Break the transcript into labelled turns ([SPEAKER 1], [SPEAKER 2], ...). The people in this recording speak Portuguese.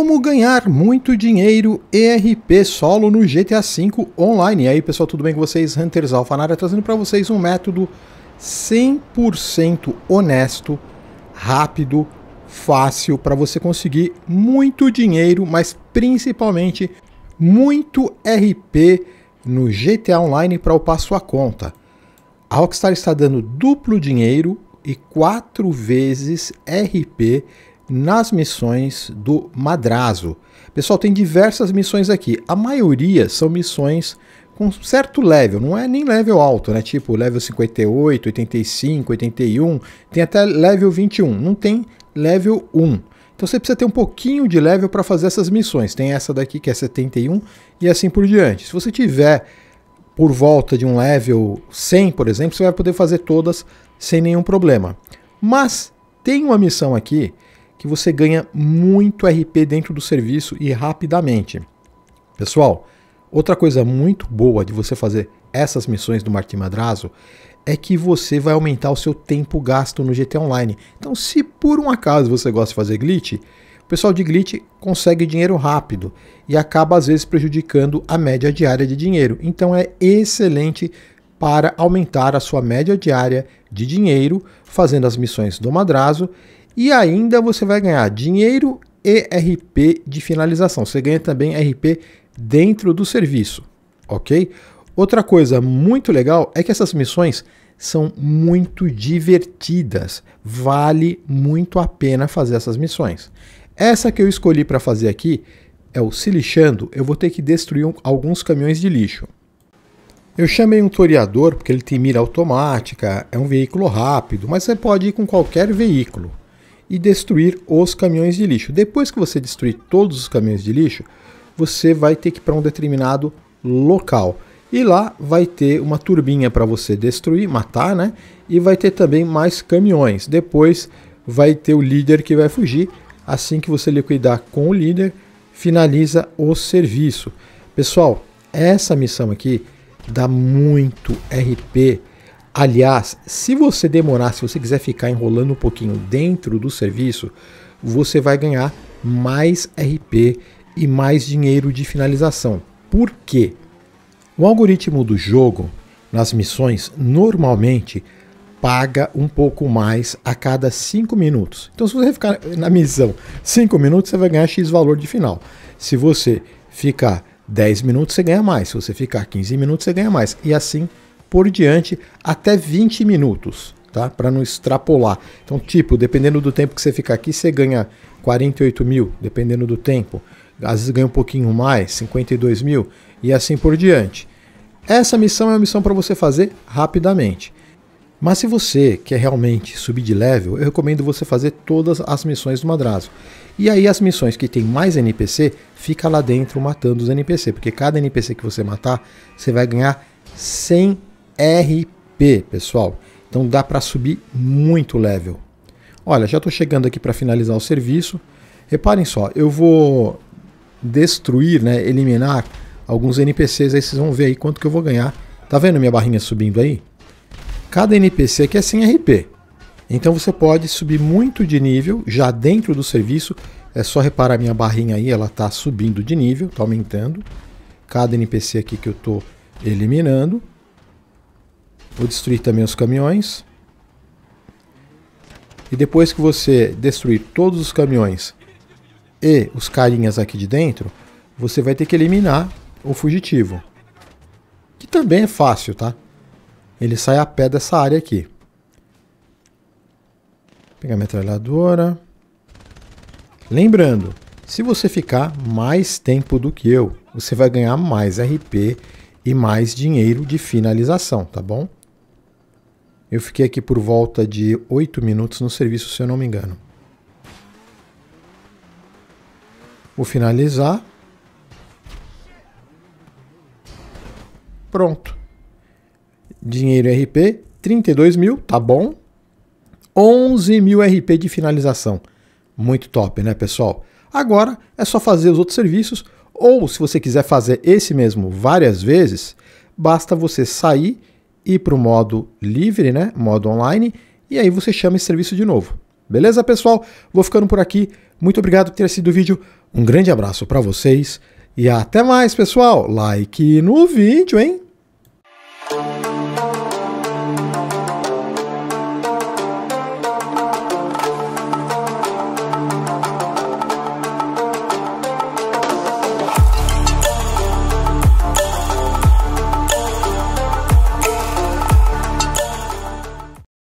[SPEAKER 1] Como ganhar muito dinheiro ERP solo no GTA V online. E aí, pessoal, tudo bem com vocês? Hunters Alfanara trazendo para vocês um método 100% honesto, rápido, fácil para você conseguir muito dinheiro, mas principalmente muito RP no GTA Online para upar sua conta. A Rockstar está dando duplo dinheiro e quatro vezes RP nas missões do Madrazo. Pessoal, tem diversas missões aqui. A maioria são missões com certo level, não é nem level alto, né? Tipo level 58, 85, 81, tem até level 21, não tem level 1. Então você precisa ter um pouquinho de level para fazer essas missões. Tem essa daqui que é 71 e assim por diante. Se você tiver por volta de um level 100, por exemplo, você vai poder fazer todas sem nenhum problema. Mas tem uma missão aqui que você ganha muito RP dentro do serviço e rapidamente. Pessoal, outra coisa muito boa de você fazer essas missões do Martim Madrazo é que você vai aumentar o seu tempo gasto no GT Online. Então, se por um acaso você gosta de fazer glitch, o pessoal de glitch consegue dinheiro rápido e acaba às vezes prejudicando a média diária de dinheiro. Então, é excelente para aumentar a sua média diária de dinheiro fazendo as missões do Madrazo e ainda você vai ganhar dinheiro e RP de finalização. Você ganha também RP dentro do serviço, ok? Outra coisa muito legal é que essas missões são muito divertidas. Vale muito a pena fazer essas missões. Essa que eu escolhi para fazer aqui é o se lixando, eu vou ter que destruir um, alguns caminhões de lixo. Eu chamei um toreador porque ele tem mira automática, é um veículo rápido, mas você pode ir com qualquer veículo e destruir os caminhões de lixo. Depois que você destruir todos os caminhões de lixo, você vai ter que ir para um determinado local. E lá vai ter uma turbinha para você destruir, matar, né? E vai ter também mais caminhões. Depois vai ter o líder que vai fugir. Assim que você liquidar com o líder, finaliza o serviço. Pessoal, essa missão aqui dá muito RP Aliás, se você demorar, se você quiser ficar enrolando um pouquinho dentro do serviço, você vai ganhar mais RP e mais dinheiro de finalização. Por quê? O algoritmo do jogo nas missões normalmente paga um pouco mais a cada 5 minutos. Então, se você ficar na missão 5 minutos, você vai ganhar X valor de final. Se você ficar 10 minutos, você ganha mais. Se você ficar 15 minutos, você ganha mais. E assim por diante até 20 minutos, tá? Para não extrapolar. Então, tipo, dependendo do tempo que você ficar aqui, você ganha 48 mil, dependendo do tempo. Às vezes ganha um pouquinho mais, 52 mil e assim por diante. Essa missão é uma missão para você fazer rapidamente. Mas se você quer é realmente subir de level, eu recomendo você fazer todas as missões do Madrazo. E aí as missões que tem mais NPC, fica lá dentro matando os NPC, porque cada NPC que você matar, você vai ganhar 100 RP, pessoal. Então dá para subir muito level. Olha, já estou chegando aqui para finalizar o serviço. Reparem só, eu vou destruir, né, eliminar alguns NPCs. Aí vocês vão ver aí quanto que eu vou ganhar. Tá vendo minha barrinha subindo aí? Cada NPC aqui é 100 RP. Então você pode subir muito de nível já dentro do serviço. É só reparar minha barrinha aí, ela está subindo de nível, está aumentando. Cada NPC aqui que eu estou eliminando. Vou destruir também os caminhões. E depois que você destruir todos os caminhões e os carinhas aqui de dentro, você vai ter que eliminar o fugitivo. Que também é fácil, tá? Ele sai a pé dessa área aqui. Vou pegar a metralhadora. Lembrando, se você ficar mais tempo do que eu, você vai ganhar mais RP e mais dinheiro de finalização, tá bom? Eu fiquei aqui por volta de 8 minutos no serviço, se eu não me engano. Vou finalizar. Pronto. Dinheiro RP, 32 mil, tá bom. 11 mil RP de finalização. Muito top, né, pessoal? Agora é só fazer os outros serviços, ou se você quiser fazer esse mesmo várias vezes, basta você sair ir para o modo livre, né? Modo online. E aí você chama esse serviço de novo. Beleza, pessoal? Vou ficando por aqui. Muito obrigado por ter assistido o vídeo. Um grande abraço para vocês. E até mais, pessoal. Like no vídeo, hein?